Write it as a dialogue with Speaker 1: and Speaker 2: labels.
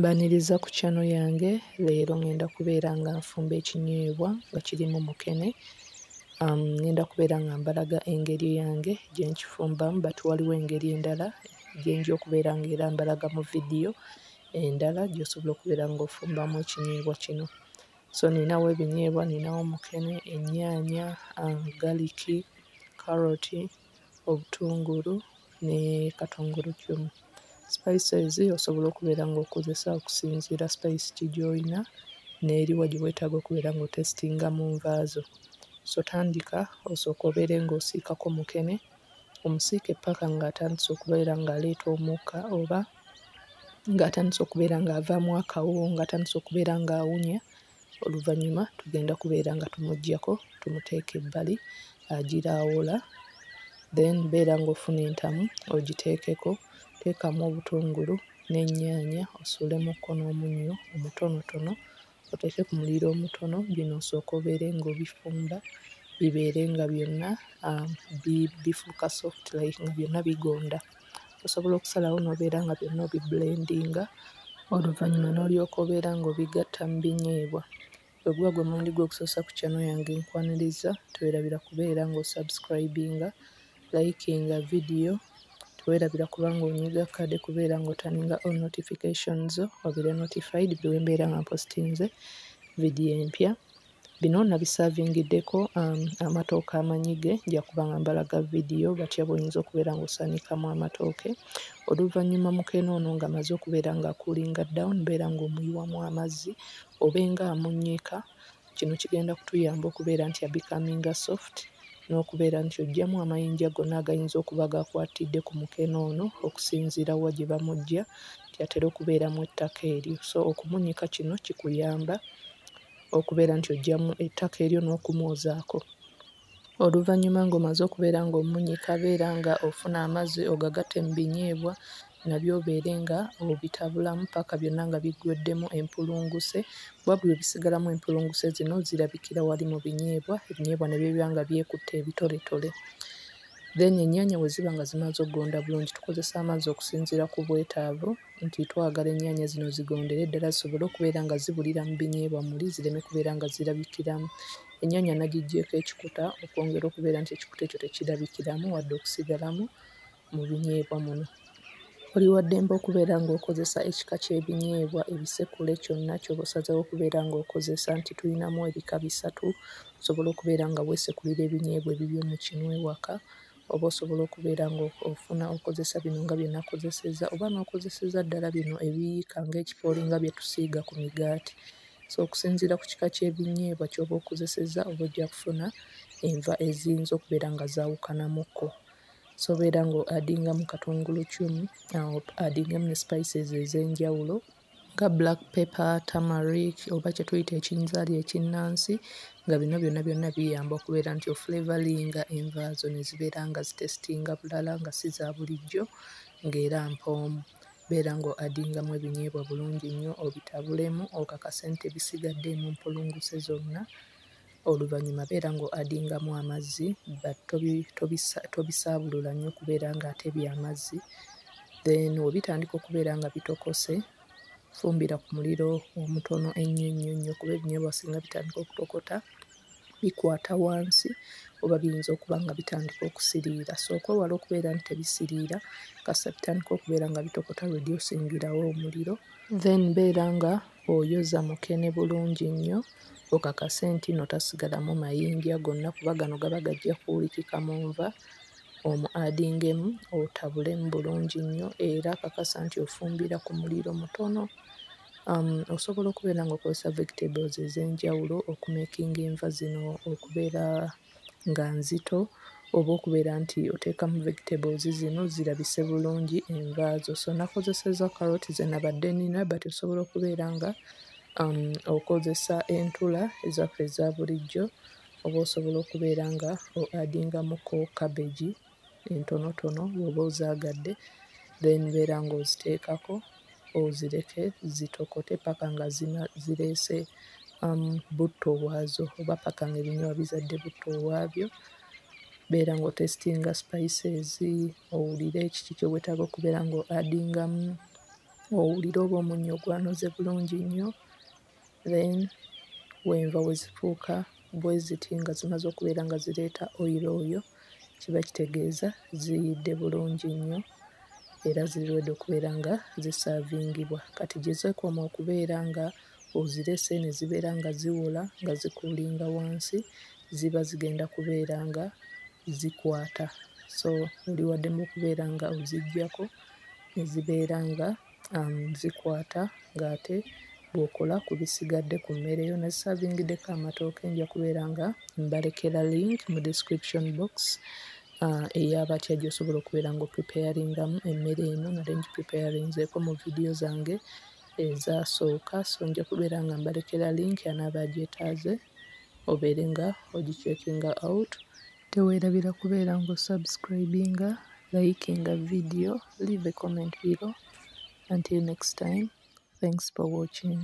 Speaker 1: Mbaniriza ku kyano yange leero ŋŋenda kubeera nga nfumba ekinyeebwa nga kirimu mukene. Um, ŋŋenda kubeera nga mbalaga engeri yange gye nkifumbamu but waliwo engeri endala gye nja okubeera ng'era mbalaga mu vidiyo endala gy'osobola okubeera ng'ofumbamu ekinyeebwa kino. So ninawo ebinyeebwa, ninawo mukene, ennyaanya, um, galiki, kkaloti, obutungulu ne katungulukyumu. Sipayisizi osobola okubeera ng'okozesa okusinziira sipayisi ki gy'oyina n'eriwa gye weetaaga okubeera ng'otesitinga mu nva zo. So tandika osooke obeere ng'osiikako mukene, omusiike ppaka ng'atandise okubeera ng'aleeta omukka oba ng'atandise okubeera ng'avaamu akawoowo, ng'atandise okubeera ng'awunya. Oluvannyuma tugenda kubeera nga tumuggyako tumuteeka ebbali agiraawola. Then beera ng'ofuna entamu ogiteekeko. teekamu obutungulu n'ennyaanya osuulemukko n'omunnyo omutonotono oteeke ku muliro omutono bino osooke obeere ng'obifumba bibeere nga byonna um, bi bifuuka soft like nga byonna bigonda osobola okusalawo n'obeera nga byonna obibulendinga oluvannyuma n'olyoka obeera ng'obigatta mu binyeebwa oguba gwe mulundi gw'okusoosa ku kyano yange nkwaniriza tewerabira kubeera ng'osubscribinga likinga vidiyo okwerabira kubanga onyiiga kkade kubeera ng'otaninga all notifications zo obeera notified buli we mbeera nga mpostinze vidiyo empya bino nabisavingiddeko um, amatooke amanyige nja kuba nga mbalaga vidiyo batya bwoyinza okubeera ng'osanikamu amatooke oluvannyuma mukeene ono nga maze okubeera nga kulinga down mbeera ng'omuyiwamu amazzi obenga amunyiika kino kigenda kutuyamba okubeera nti abikaminga soft n'okubeera nti oggyamu amayinja gonna agayinza okuba gakwatidde ku mukene ono okusinziira wa gye bamuggya nti atera okubeeramu ettaka eryo so okumunyika kino kikuyamba okubeera nti oggyamu ettaka eryo n'okumwozaako oluvannyuma ng'omaze okubeera ng'omunyika beera nga ofuna amazzi ogagate mu binyeebwa nga by'obeere nga obitabulamu ppaka byonna nga biggweddemu empulunguse. Wabula ebisigalamu empulunguse zino zirabikira wali mu binyeebwa, ebinyeebwa ne biba nga byekutte ebitoletole. Then ennyaanya bwe ziba nga zimaze oggonda bulungi tukozesa amazzi okusinziira ku bwetaavu nti twagala ennyaanya zino zigondere ddala zisobole okubeera nga zibulira mu binyeebwa muli zireme kubeera nga zirabikiramu. Ennyaanya nagiggyeko ekikuta okwongera okubeera nti ekikuta ekyo tekirabikiramu wadde okusigalamu mu binyeebwa muno. Oli wa ddembe okubeera ng'okozesa ekika ky'ebinyeebwa ebisekule kyonna ky'obasazeewo okubeera ng'okozesa nti tulinamu ebika bisatu osobola okubeera nga weesekulira ebinyeebwa ebibyo mu kinu ewaka oba osobola okubeera ng'ofuna okozesa bino nga bye nakozeseza oba n'okozeseza ddala bino ebiyiika ng'ekipooli nga bye tusiiga ku migaati so okusinziira ku kika ky'ebinyeebwa ky'oba okozeseza oba ojja kufuna enva eziyinza okubeera nga zaawukanamukko sobeera ng'adingamu katungulu kyumu adingamu ne spices ez'enjawulo nga black pepper tamarik oba kyetuyita ekinzaali ekinnansi nga bino byonna byonna biyamba okubeera nti oflavoringa envaazo ne zibeera nga zitestinga bulala nga si za bulijjo ng'era mpoomu beera ng'adingamu ebinyeebwa bulungi nnyo obitabulemu okakasente bisigadde mu mpulunguse zonna oluvannyuma beera ng'adingamu amazzi but tobi, tobisa, tobisaabulula nnyo kubeera ng'ate byamazzi then webitandika okubeera nga bitokose fumbira ku muliro omutono ennyo nnyo nnyo kuba ebinyeebwa singa bitandika okutokota bikwata wansi oba biyinza okuba nga bitandika okusiriira so okwewala okubeera nti tebisiriira kasita bitandika okubeera nga bitokota lwedi osingirawo omuliro then beera nga oyoza mukene bulungi nnyo okakase nti nno tasigalamu mayinja gonna kuba gano gaba gajja kuwulikika mu nva omu adingemu otabulemu bulungi nnyo era akakasa nti ofumbira ku muliro mutono um, osobola okubeera ngaokozesa vegetables ez'enjawulo okumekinga enva zino okubeera nga nzito oba okubeera nti oteekamu vegetables zino zirabise bulungi envaazo so nakozesezza caroti ze nabadde nina but osobola okubeera nga um, okozesa entula ezaffe eza bulijjo oba osobola okubeera nga adingamuko cabbagi entonotono woba ozaagadde then beera ngaoziteekako ozireke zitokote paka nga zina zireese um, butto waazo oba paka nga ebinywa bizadde butto waabyo beera ng'otestinga spices owulire kiki kyewetaaga okubeera ng'oaddingamu owulire oba omunnyo gwanoze bulungi nnyo then wenva wezifuuka bwe ziti nga zimaze okubeera nga zireeta oyiro oyo kiba kitegeeza ziyidde bulungi nnyo era ziriwedde okubeera nga zisavingibwa kati gyezekoma okubeera nga ozirese ne zibeera nga ziwola nga zikuulinga wansi ziba zigenda kubeera nga zikwata. So oli wa ddembe okubeera nga oziggyako ne zibeera nga um, zikwata ng'ate bw'okola ku bisigadde ku mmere eyo. Nazisaavingiddeko amatooke nja kubeera nga mbalekera link mu description box uh, ey'abatya gy'osobola okubeera nga opreparingamu emmere eno nate ngipreparinzeeko mu vidiyo zange ezasooka. So nja kubeera nga mbalekera link anaaba agyetaaze obeere nga ogicekinga out teweerabira kubeera nga osabisikurayibinga, layikinga vidiyo, liiva komenti bbiro, until next time, thanks for watching.